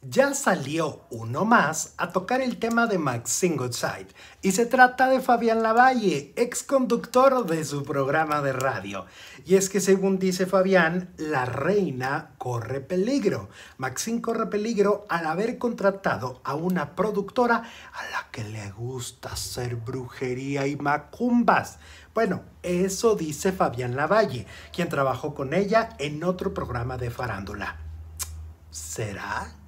Ya salió uno más a tocar el tema de Maxine Goodside y se trata de Fabián Lavalle, ex conductor de su programa de radio. Y es que según dice Fabián, la reina corre peligro. Maxine corre peligro al haber contratado a una productora a la que le gusta hacer brujería y macumbas. Bueno, eso dice Fabián Lavalle, quien trabajó con ella en otro programa de farándula. ¿Será?